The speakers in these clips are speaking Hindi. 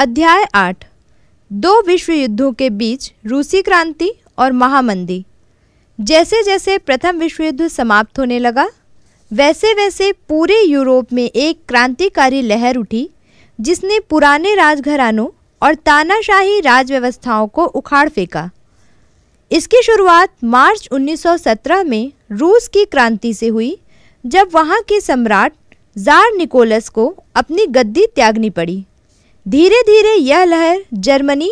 अध्याय आठ दो विश्व युद्धों के बीच रूसी क्रांति और महामंदी जैसे जैसे प्रथम विश्व युद्ध समाप्त होने लगा वैसे वैसे पूरे यूरोप में एक क्रांतिकारी लहर उठी जिसने पुराने राजघरानों और तानाशाही राजव्यवस्थाओं को उखाड़ फेंका इसकी शुरुआत मार्च 1917 में रूस की क्रांति से हुई जब वहाँ के सम्राट जार निकोलस को अपनी गद्दी त्यागनी पड़ी धीरे धीरे यह लहर जर्मनी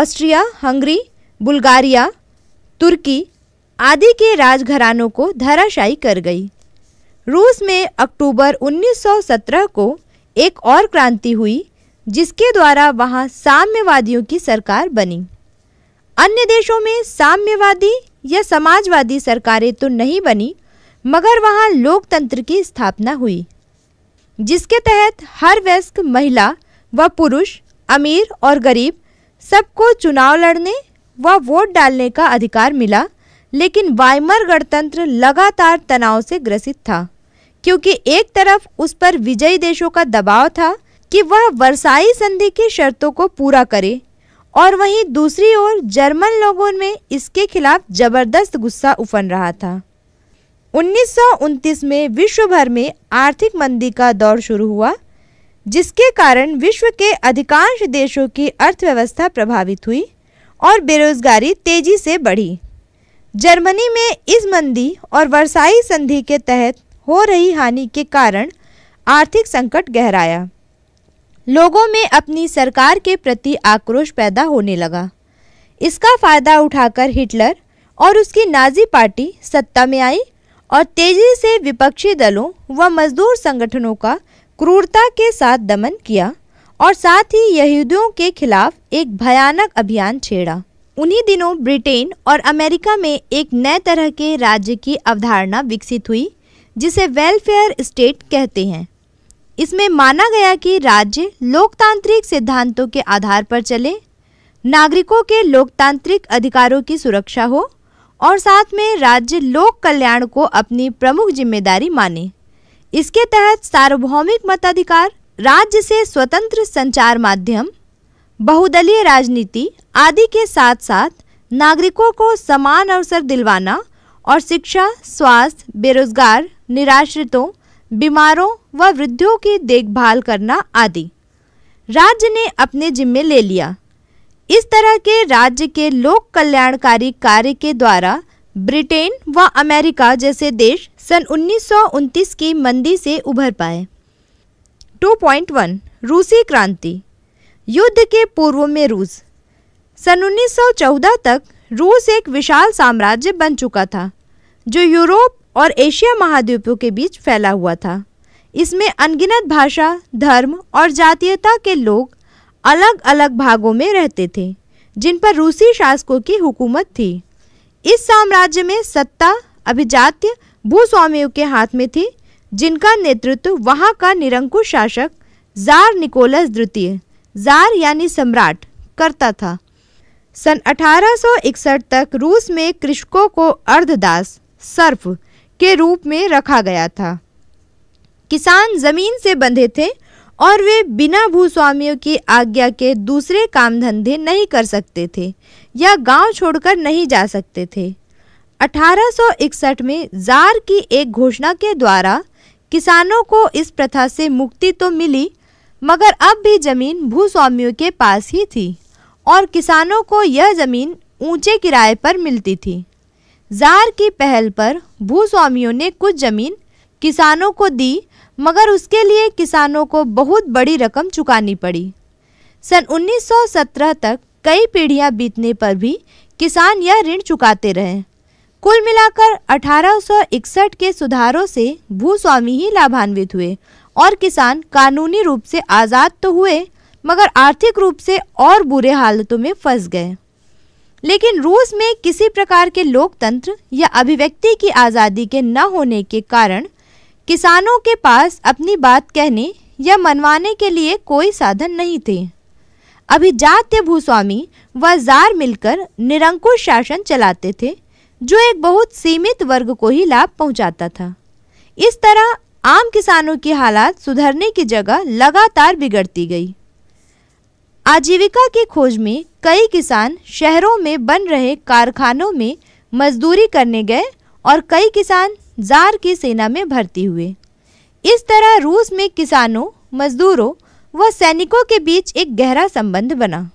ऑस्ट्रिया हंगरी बुल्गारिया तुर्की आदि के राजघरानों को धराशायी कर गई रूस में अक्टूबर 1917 को एक और क्रांति हुई जिसके द्वारा वहां साम्यवादियों की सरकार बनी अन्य देशों में साम्यवादी या समाजवादी सरकारें तो नहीं बनी मगर वहां लोकतंत्र की स्थापना हुई जिसके तहत हर वयस्क महिला व पुरुष अमीर और गरीब सबको चुनाव लड़ने व वोट डालने का अधिकार मिला लेकिन वाइमर गणतंत्र लगातार तनाव से ग्रसित था क्योंकि एक तरफ उस पर विजयी देशों का दबाव था कि वह वर्साई संधि की शर्तों को पूरा करे और वहीं दूसरी ओर जर्मन लोगों में इसके खिलाफ जबरदस्त गुस्सा उफन रहा था उन्नीस में विश्व भर में आर्थिक मंदी का दौर शुरू हुआ जिसके कारण विश्व के अधिकांश देशों की अर्थव्यवस्था प्रभावित हुई और बेरोजगारी तेजी से बढ़ी जर्मनी में इस मंदी और वर्षाई संधि के तहत हो रही हानि के कारण आर्थिक संकट गहराया लोगों में अपनी सरकार के प्रति आक्रोश पैदा होने लगा इसका फायदा उठाकर हिटलर और उसकी नाजी पार्टी सत्ता में आई और तेजी से विपक्षी दलों व मजदूर संगठनों का क्रूरता के साथ दमन किया और साथ ही यहूदियों के खिलाफ एक भयानक अभियान छेड़ा उन्हीं दिनों ब्रिटेन और अमेरिका में एक नए तरह के राज्य की अवधारणा विकसित हुई जिसे वेलफेयर स्टेट कहते हैं इसमें माना गया कि राज्य लोकतांत्रिक सिद्धांतों के आधार पर चले नागरिकों के लोकतांत्रिक अधिकारों की सुरक्षा हो और साथ में राज्य लोक कल्याण को अपनी प्रमुख जिम्मेदारी माने इसके तहत सार्वभौमिक मताधिकार राज्य से स्वतंत्र संचार माध्यम बहुदलीय राजनीति आदि के साथ साथ नागरिकों को समान अवसर दिलवाना और शिक्षा स्वास्थ्य बेरोजगार निराश्रितों बीमारों व वृद्धों की देखभाल करना आदि राज्य ने अपने जिम्मे ले लिया इस तरह के राज्य के लोक कल्याणकारी कार्य के द्वारा ब्रिटेन व अमेरिका जैसे देश सन उन्नीस की मंदी से उभर पाए 2.1 रूसी क्रांति युद्ध के पूर्व में रूस सन 1914 तक रूस एक विशाल साम्राज्य बन चुका था जो यूरोप और एशिया महाद्वीपों के बीच फैला हुआ था इसमें अनगिनत भाषा धर्म और जातीयता के लोग अलग अलग भागों में रहते थे जिन पर रूसी शासकों की हुकूमत थी इस साम्राज्य में सत्ता अभिजात्य भूस्वामियों के हाथ में थी जिनका नेतृत्व वहां का निरंकुश शासक जार निकोलस द्वितीय जार यानी सम्राट करता था सन 1861 तक रूस में कृषकों को अर्धदास सर्फ के रूप में रखा गया था किसान जमीन से बंधे थे और वे बिना भूस्वामियों की आज्ञा के दूसरे काम धंधे नहीं कर सकते थे या गांव छोड़कर नहीं जा सकते थे 1861 में जार की एक घोषणा के द्वारा किसानों को इस प्रथा से मुक्ति तो मिली मगर अब भी जमीन भूस्वामियों के पास ही थी और किसानों को यह जमीन ऊंचे किराए पर मिलती थी जार की पहल पर भूस्वामियों ने कुछ जमीन किसानों को दी मगर उसके लिए किसानों को बहुत बड़ी रकम चुकानी पड़ी सन 1917 तक कई पीढ़ियां बीतने पर भी किसान यह ऋण चुकाते रहे कुल मिलाकर 1861 के सुधारों से भूस्वामी ही लाभान्वित हुए और किसान कानूनी रूप से आज़ाद तो हुए मगर आर्थिक रूप से और बुरे हालतों में फंस गए लेकिन रूस में किसी प्रकार के लोकतंत्र या अभिव्यक्ति की आज़ादी के न होने के कारण किसानों के पास अपनी बात कहने या मनवाने के लिए कोई साधन नहीं थे अभिजात्य भूस्वामी व जार मिलकर निरंकुश शासन चलाते थे जो एक बहुत सीमित वर्ग को ही लाभ पहुंचाता था इस तरह आम किसानों की हालात सुधरने की जगह लगातार बिगड़ती गई आजीविका की खोज में कई किसान शहरों में बन रहे कारखानों में मजदूरी करने गए और कई किसान जार की सेना में भर्ती हुए इस तरह रूस में किसानों मजदूरों व सैनिकों के बीच एक गहरा संबंध बना